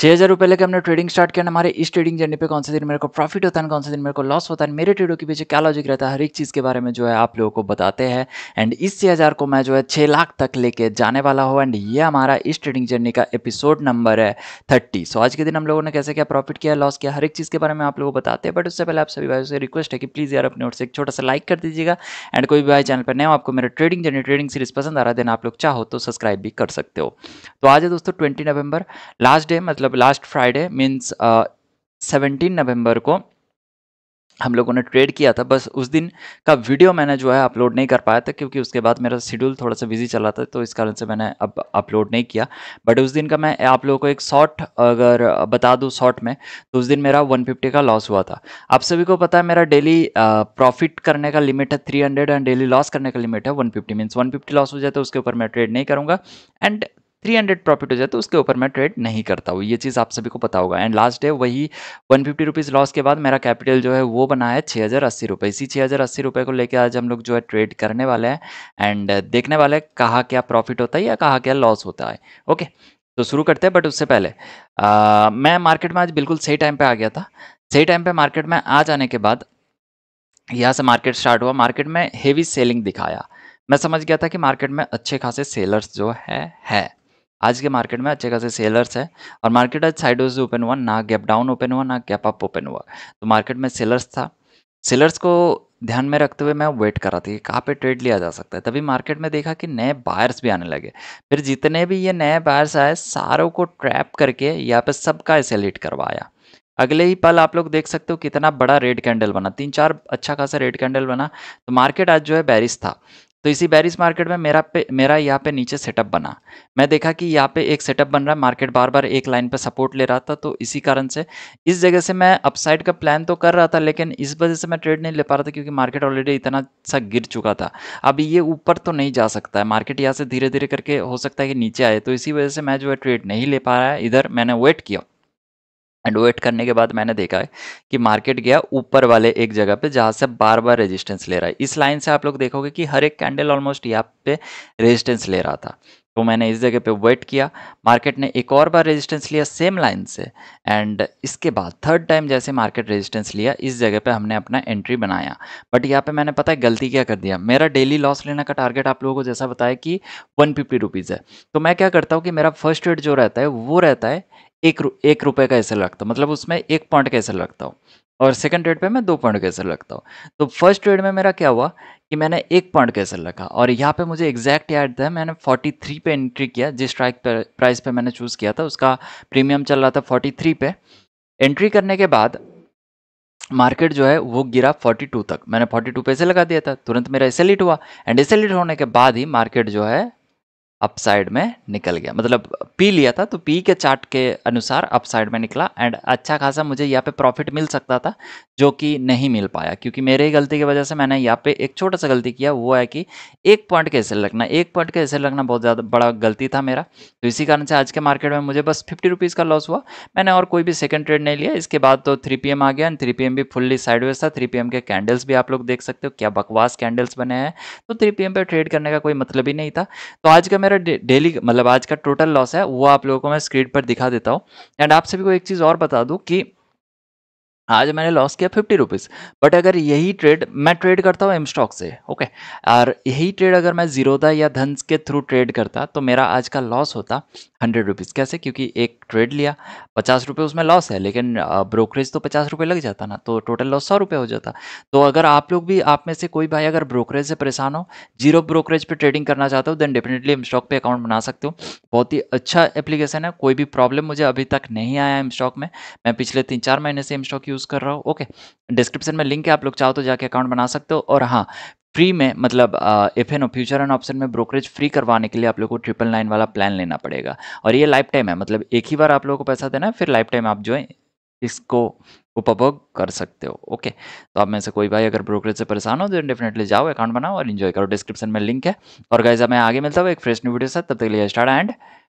छह हज़ार रुपये लेकर हमने ट्रेडिंग स्टार्ट किया हमारे इस ट्रेडिंग जर्नी पे कौन से दिन मेरे को प्रॉफिट होता है कौन से दिन मेरे को लॉस होता है मेरे ट्रेडों के पीछे क्या लॉजिक रहता है हर एक चीज़ के बारे में जो है आप लोगों को बताते हैं एंड इस छः हज़ार को मैं जो है छः लाख तक लेके जाने वाला हूँ एंड ये हमारा इस ट्रेडिंग जर्नी का एपिसोड नंबर है थर्टी सो आज के दिन हम लोगों ने कैसे क्या प्रॉफिट किया लॉस किया हर एक चीज़ के बारे में आप लोगों को बताते हैं बट उससे पहले आप सभी भाई से रिक्वेस्ट है कि प्लीज़ यार अपने ओर से एक छोटा सा लाइक कर दीजिएगा एंड कोई भी भाई चैनल पर नया आपको मेरा ट्रेडिंग जर्नी ट्रेडिंग सीरीज पसंद आ रहा है देन आप लोग चाहो तो सब्सक्राइब भी कर सकते हो तो आज है दोस्तों ट्वेंटी नवंबर लास्ट डे मतलब मतलब last Friday means seventeen November को हम लोगों ने ट्रेड किया था बस उस दिन का वीडियो मैंने जो है अपलोड नहीं कर पाया था क्योंकि उसके बाद मेरा शेड्यूल थोड़ा सा बिजी चला था तो इस कारण से मैंने अब अपलोड नहीं किया बट उस दिन का मैं आप लोगों को एक शॉर्ट अगर बता दूँ शॉर्ट में तो उस दिन मेरा 150 का लॉस हुआ था आप सभी को पता है मेरा डेली प्रॉफिट uh, करने का लिमिट है थ्री एंड डेली लॉस करने का लिमिट है one fifty means one loss हो जाए तो उसके ऊपर मैं ट्रेड नहीं करूँगा एंड 300 प्रॉफिट हो जाए तो उसके ऊपर मैं ट्रेड नहीं करता हूँ ये चीज़ आप सभी को पता होगा एंड लास्ट डे वही वन फिफ्टी रुपीज़ लॉस के बाद मेरा कैपिटल जो है वो बना है छः हज़ार अस्सी रुपये इसी छः हज़ार अस्सी रुपये को लेकर आज हम लोग जो है ट्रेड करने वाले हैं एंड देखने वाले हैं कहाँ क्या प्रॉफिट होता है या कहाँ क्या लॉस होता है ओके तो शुरू करते हैं बट उससे पहले आ, मैं मार्केट में आज बिल्कुल सही टाइम पे आ गया था सही टाइम पे मार्केट में आ जाने के बाद यहाँ से मार्केट स्टार्ट हुआ मार्केट में हेवी सेलिंग दिखाया मैं समझ गया था कि मार्केट में अच्छे खासे सेलर्स जो है है आज के मार्केट में अच्छे खासे सेलर्स है और मार्केट आज साइडोज से ओपन हुआ ना गैप डाउन ओपन हुआ ना गैप अप ओपन हुआ तो मार्केट में सेलर्स था सेलर्स को ध्यान में रखते हुए मैं वेट कर रहा था कि कहाँ पे ट्रेड लिया जा सकता है तभी मार्केट में देखा कि नए बायर्स भी आने लगे फिर जितने भी ये नए बायर्स आए सारों को ट्रैप करके यहाँ पे सबका ऐसे लीड करवाया अगले ही पल आप लोग देख सकते हो कितना बड़ा रेड कैंडल बना तीन चार अच्छा खासा रेड कैंडल बना तो मार्केट आज जो है बैरिस था तो इसी बैरिस मार्केट में मेरा पे मेरा यहाँ पे नीचे सेटअप बना मैं देखा कि यहाँ पे एक सेटअप बन रहा है मार्केट बार बार एक लाइन पे सपोर्ट ले रहा था तो इसी कारण से इस जगह से मैं अपसाइड का प्लान तो कर रहा था लेकिन इस वजह से मैं ट्रेड नहीं ले पा रहा था क्योंकि मार्केट ऑलरेडी इतना सा गिर चुका था अब ये ऊपर तो नहीं जा सकता है मार्केट यहाँ से धीरे धीरे करके हो सकता है कि नीचे आए तो इसी वजह से मैं जो है ट्रेड नहीं ले पा रहा है इधर मैंने वेट किया एंड वेट करने के बाद मैंने देखा है कि मार्केट गया ऊपर वाले एक जगह पे जहाँ से बार बार रेजिस्टेंस ले रहा है इस लाइन से आप लोग देखोगे कि हर एक कैंडल ऑलमोस्ट यहाँ पे रेजिस्टेंस ले रहा था तो मैंने इस जगह पे वेट किया मार्केट ने एक और बार रेजिस्टेंस लिया सेम लाइन से एंड इसके बाद थर्ड टाइम जैसे मार्केट रेजिस्टेंस लिया इस जगह पे हमने अपना एंट्री बनाया बट यहाँ पे मैंने पता है गलती क्या कर दिया मेरा डेली लॉस लेने का टारगेट आप लोगों को जैसा बताया कि वन फिफ्टी रुपीज़ है तो मैं क्या करता हूँ कि मेरा फर्स्ट रेट जो रहता है वो रहता है एक रु, एक रुपये का एसएल लगता हूँ मतलब उसमें एक पॉइंट का लगता हूँ और सेकंड ट्रेड पे मैं दो पॉइंट का लगता हूँ तो फर्स्ट ट्रेड में मेरा क्या हुआ कि मैंने एक पॉइंट का लगा और यहाँ पे मुझे एग्जैक्ट याद था मैंने 43 पे एंट्री किया जिस स्ट्राइक प्राइस पे मैंने चूज़ किया था उसका प्रीमियम चल रहा था 43 पे एंट्री करने के बाद मार्केट जो है वो गिरा 42 तक मैंने 42 पे से लगा दिया था तुरंत मेरा एस हुआ एंड एसेलिट होने के बाद ही मार्केट जो है अपसाइड में निकल गया मतलब पी लिया था तो पी के चार्ट के अनुसार अपसाइड में निकला एंड अच्छा खासा मुझे यहाँ पे प्रॉफिट मिल सकता था जो कि नहीं मिल पाया क्योंकि मेरे ही गलती की वजह से मैंने यहाँ पे एक छोटा सा गलती किया वो है कि एक पॉइंट कैसे रखना एक पॉइंट कैसे रखना बहुत ज़्यादा बड़ा गलती था मेरा तो इसी कारण से आज के मार्केट में मुझे बस फिफ्टी रुपीज़ का लॉस हुआ मैंने और कोई भी सेकेंड ट्रेड नहीं लिया इसके बाद तो थ्री पी आ गया एंड थ्री पी भी फुल्ली साइडवेज था थ्री पी के कैंडल्स भी आप लोग देख सकते हो क्या बकवास कैंडल्स बने हैं तो थ्री पी पे ट्रेड करने का कोई मतलब ही नहीं था तो आज का मेरा डेली मतलब आज का टोटल लॉस है वो आप लोगों को मैं स्क्रीन पर दिखा देता हूँ एंड आप सभी को एक चीज़ और बता दूँ कि आज मैंने लॉस किया फिफ्टी रुपीज़ बट अगर यही ट्रेड मैं ट्रेड करता हूँ एम स्टॉक से ओके और यही ट्रेड अगर मैं जीरोदा या धन के थ्रू ट्रेड करता तो मेरा आज का लॉस होता हंड्रेड रुपीज़ कैसे क्योंकि एक ट्रेड लिया पचास रुपये उसमें लॉस है लेकिन ब्रोकरेज तो पचास रुपये लग जाता ना तो टोटल लॉस सौ रुपये हो जाता तो अगर आप लोग भी आप में से कोई भाई अगर ब्रोकरेज से परेशान हो जीरो ब्रोकरेज पर ट्रेडिंग करना चाहते हो देन डेफिनेटली एम स्टॉक पर अकाउंट बना सकते हो बहुत ही अच्छा एप्लीकेशन है कोई भी प्रॉब्लम मुझे अभी तक नहीं आया एम स्टॉक में मैं पिछले तीन चार महीने से एम स्टॉक यूज़ यूज़ कर रहा हूँ ओके डिस्क्रिप्शन में लिंक है आप लोग चाहो तो जाके अकाउंट बना सकते हो और हाँ फ्री में मतलब F and O future and option में ब्रोकरेज फ्री करवाने के लिए आप लोग को ट्रिपल नाइन वाला प्लान लेना पड़ेगा और ये लाइफ टाइम है मतलब एक ही बार आप लोगों को पैसा देना है फिर लाइफ टाइम आप जो है इसको उपभोग कर सकते हो ओके तो आप में से कोई भाई अगर ब्रोकरेज से परेशान हो तो डेफिनेटली जाओ अकाउंट बनाओ और इन्जॉय करो डिस्क्रिप्शन में लिंक है और गाइज मैं आगे मिलता हूँ एक फ्रेश न्यू वीडियो साथ तब तक लिए स्टार्ट एंड